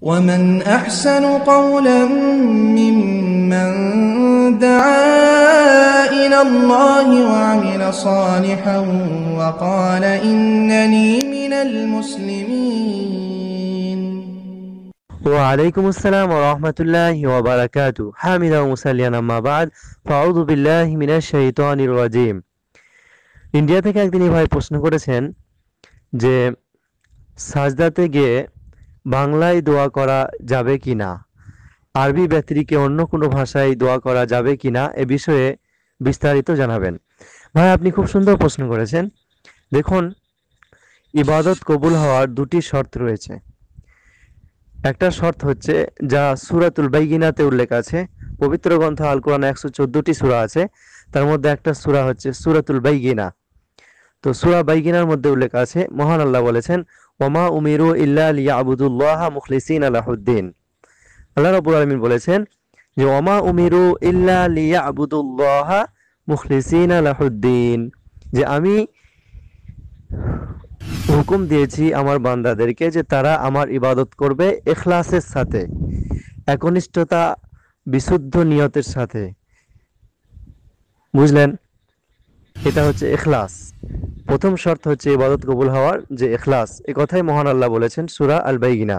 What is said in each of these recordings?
ومن أحسن قولا ممن دعا إلى الله وعمل صالحا وقال إنني من المسلمين وعليكم السلام ورحمة الله وبركاته حامدا ومسليا أما بعد فأعوذ بالله من الشيطان الرجيم India থেকে একদিন এই ভাই প্রশ্ন করেছেন যে সাজদাতে গিয়ে বাংলায় দোয়া করা যাবে কি না আরবি ব্যতিরিকে অন্য কোনো ভাষায় দোয়া করা যাবে কি না এ বিষয়ে বিস্তারিত জানাবেন ভাই আপনি খুব সুন্দর প্রশ্ন করেছেন দেখুন ইবাদত কবুল হওয়ার দুটি শর্ত রয়েছে একটা শর্ত হচ্ছে যা সুরাতুল বাইগিনাতে উল্লেখ আছে পবিত্র গ্রন্থ আল কোরআন একশো চোদ্দটি সুরা আছে তার মধ্যে একটা সুরা হচ্ছে সুরাতুল বাইগিনা তো সুরা বাইগিনার মধ্যে উল্লেখ আছে মহান আল্লাহ বলেছেন ওমা উমিরু ইল্লা লিয়া আবুদুল্লাহ মুখলিসিন আলাহুদ্দিন আল্লাহ রবুল আলমিন বলেছেন যে ওমা উমিরু ইল্লা লিয়া আবুদুল্লাহ মুখলিসিন আলাহুদ্দিন যে আমি হুকুম দিয়েছি আমার বান্দাদেরকে যে তারা আমার ইবাদত করবে এখলাসের সাথে একনিষ্ঠতা বিশুদ্ধ নিয়তের সাথে বুঝলেন এটা হচ্ছে এখলাস প্রথম শর্ত হচ্ছে ইবাদত কবুল হওয়ার যে এখলাস এ কথাই মহান আল্লাহ বলেছেন সুরা আল বাইগিনা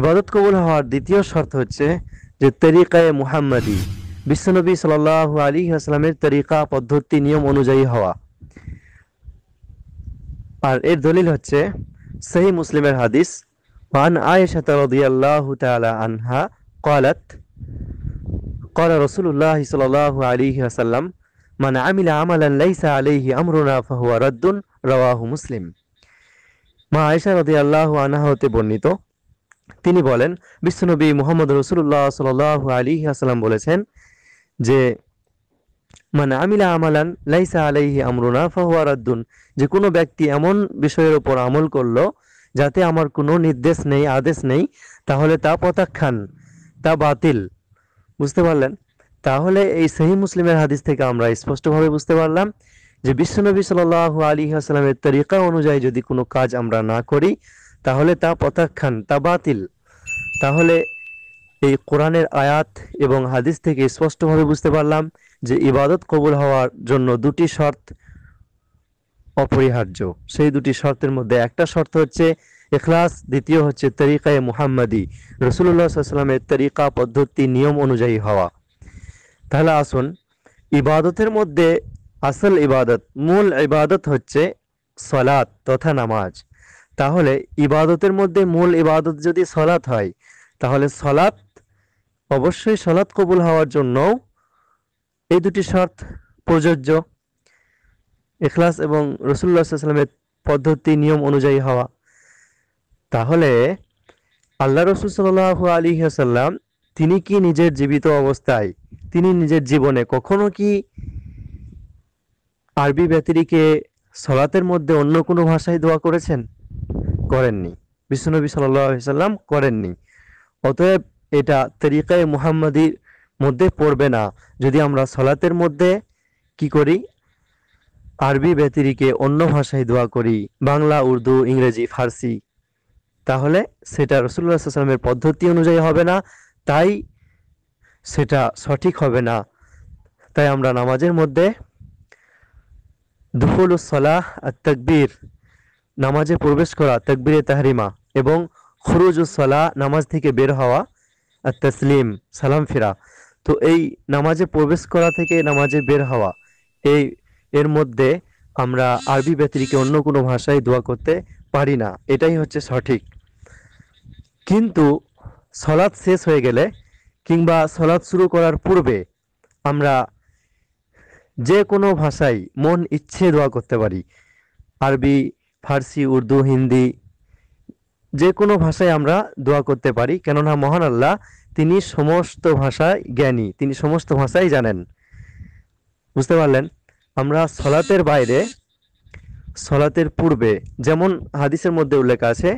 ইবাদত কবুল হওয়ার দ্বিতীয় শর্ত হচ্ছে যে তরিকায় মুহাম্মাদি বিশ্বনবী সাল আলী আসলামের তরিকা পদ্ধতি নিয়ম অনুযায়ী হওয়া আর এর দলিল হচ্ছে সেই মুসলিমের হাদিস عن عائشة رضي الله تعالى عنها قالت قال رسول الله صلى الله عليه وسلم মানে আমিলা আমালান লাইসা আলাইহি আমরুনা ফাহুয়া রদ্দুন রওয়াহু মুসলিম মা আয়েশা রদি আল্লাহ আনাহতে বর্ণিত তিনি বলেন বিশ্বনবী মোহাম্মদ রসুল্লাহ সাল আলী আসালাম বলেছেন যে মানে আমিলা আমালান লাইসা আলাইহি আমরুনা ফাহুয়া রদ্দুন যে কোনো ব্যক্তি এমন বিষয়ের ওপর আমল করলো যাতে আমার কোনো নির্দেশ নেই আদেশ নেই তাহলে তা প্রত্যাখ্যান তা বাতিল বুঝতে পারলেন তাহলে এই সেই মুসলিমের হাদিস থেকে আমরা স্পষ্টভাবে বুঝতে পারলাম যে বিশ্বনবী সাল আলী আসসালামের তরিকা অনুযায়ী যদি কোনো কাজ আমরা না করি তাহলে তা প্রত্যাখ্যান তা বাতিল তাহলে এই কোরআনের আয়াত এবং হাদিস থেকে স্পষ্টভাবে বুঝতে পারলাম যে ইবাদত কবুল হওয়ার জন্য দুটি শর্ত অপরিহার্য সেই দুটি শর্তের মধ্যে একটা শর্ত হচ্ছে এখলাস দ্বিতীয় হচ্ছে তরিকায় মুহাম্মাদি রসুল্লাহ সাল্লামের তরিকা পদ্ধতি নিয়ম অনুযায়ী হওয়া তাহলে আসুন ইবাদতের মধ্যে আসল ইবাদত মূল ইবাদত হচ্ছে সলাত তথা নামাজ তাহলে ইবাদতের মধ্যে মূল ইবাদত যদি সলাৎ হয় তাহলে সলাৎ অবশ্যই সলাৎ কবুল হওয়ার জন্য এই দুটি শর্ত প্রযোজ্য এখলাস এবং রসুল্লাহ সাল্লামের পদ্ধতি নিয়ম অনুযায়ী হওয়া তাহলে আল্লাহ রসুল সাল্লাহ আলী আসাল্লাম তিনি কি নিজের জীবিত অবস্থায় তিনি নিজের জীবনে কখনো কি আরবি ব্যতিরিকে সলাতের মধ্যে অন্য কোনো ভাষায় দোয়া করেছেন করেননি বিশ্বনবী সাল্লাম করেননি অতএব এটা তরিকায় মুহাম্মাদির মধ্যে পড়বে না যদি আমরা সলাতের মধ্যে কি করি আরবি ব্যতিরিকে অন্য ভাষায় দোয়া করি বাংলা উর্দু ইংরেজি ফার্সি তাহলে সেটা রসুল্লাহ সাল্লামের পদ্ধতি অনুযায়ী হবে না তাই সেটা সঠিক হবে না তাই আমরা নামাজের মধ্যে দুফুল সলাহ তকবীর নামাজে প্রবেশ করা তকবীরে তাহরিমা এবং খরুজ সলাহ নামাজ থেকে বের হওয়া আর তসলিম সালাম ফেরা তো এই নামাজে প্রবেশ করা থেকে নামাজে বের হওয়া এই এর মধ্যে আমরা আরবি ব্যতিরিকে অন্য কোনো ভাষায় দোয়া করতে পারি না এটাই হচ্ছে সঠিক কিন্তু সলাদ শেষ হয়ে গেলে কিংবা সলাৎ শুরু করার পূর্বে আমরা যে কোনো ভাষায় মন ইচ্ছে দোয়া করতে পারি আরবি ফার্সি উর্দু হিন্দি যে কোনো ভাষায় আমরা দোয়া করতে পারি কেননা মহান আল্লাহ তিনি সমস্ত ভাষায় জ্ঞানী তিনি সমস্ত ভাষাই জানেন বুঝতে পারলেন আমরা সলাতের বাইরে সলাতের পূর্বে যেমন হাদিসের মধ্যে উল্লেখ আছে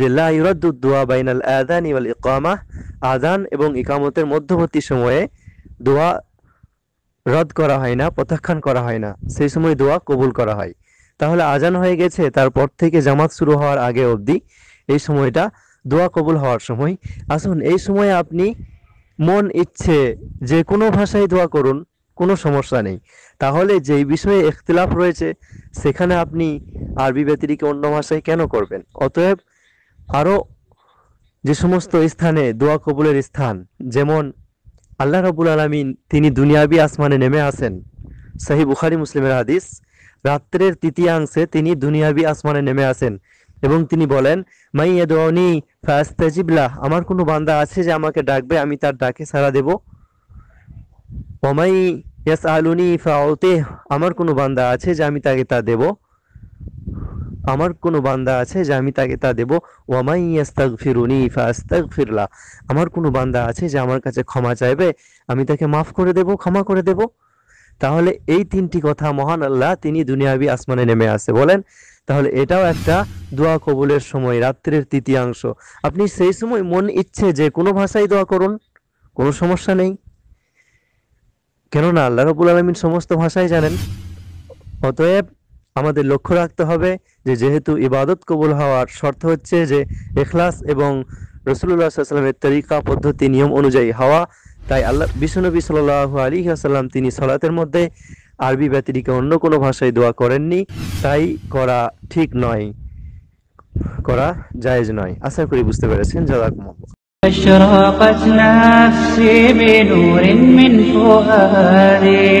যে লাউরাদ্দুয়া বাইনাল আদান ইওয়াল ইকামা আদান এবং ইকামতের মধ্যবর্তী সময়ে দোয়া রদ করা হয় না প্রত্যাখ্যান করা হয় না সেই সময় দোয়া কবুল করা হয় তাহলে আজান হয়ে গেছে তারপর থেকে জামাত শুরু হওয়ার আগে অবধি এই সময়টা দোয়া কবুল হওয়ার সময় আসুন এই সময়ে আপনি মন ইচ্ছে যে কোনো ভাষায় দোয়া করুন কোনো সমস্যা নেই তাহলে যেই বিষয়ে এখতিলাফ রয়েছে সেখানে আপনি আরবি ব্যতিরিকে অন্য ভাষায় কেন করবেন অতএব আরও যে সমস্ত স্থানে দোয়া কবুলের স্থান যেমন আল্লাহ রবুল আলমিন তিনি দুনিয়াবি আসমানে নেমে আসেন সাহি বুখারি মুসলিমের হাদিস রাত্রের তৃতীয়াংশে তিনি দুনিয়াবি আসমানে নেমে আসেন এবং তিনি বলেন মাই এদনি ফাস্তাজিবলা আমার কোনো বান্দা আছে যে আমাকে ডাকবে আমি তার ডাকে সাড়া দেব ওমাই ইয়াস আলুনি ফাওতে আমার কোনো বান্দা আছে যে আমি তাকে তা দেব আমার কোনো বান্দা আছে যে আমি তাকে তা দেবো ওয়ামাই ইয়াস্তাক ফিরুনি ফাস্তাক ফিরলা আমার কোনো বান্দা আছে যে আমার কাছে ক্ষমা চাইবে আমি তাকে মাফ করে দেব ক্ষমা করে দেব তাহলে এই তিনটি কথা মহান আল্লাহ তিনি দুনিয়াবি আসমানে নেমে আসে বলেন তাহলে এটাও একটা দোয়া কবুলের সময় রাত্রের তৃতীয়াংশ আপনি সেই সময় মন ইচ্ছে যে কোনো ভাষায় দোয়া করুন কোনো সমস্যা নেই কেননা আল্লাহ রবুল আলমিন সমস্ত ভাষাই জানেন অতএব আমাদের লক্ষ্য রাখতে হবে যে যেহেতু ইবাদত কবুল হওয়ার শর্ত হচ্ছে যে এখলাস এবং রসুল্লাহ সাল্লামের তরিকা পদ্ধতি নিয়ম অনুযায়ী হওয়া তাই আল্লাহ বিশ্বনবী সাল আলী আসাল্লাম তিনি সলাতের মধ্যে আরবি ব্যতিরিকে অন্য কোনো ভাষায় দোয়া করেননি তাই করা ঠিক নয় করা জায়জ নয় আশা করি বুঝতে পেরেছেন যারা কম أشرقت نفسي بنور من فؤادي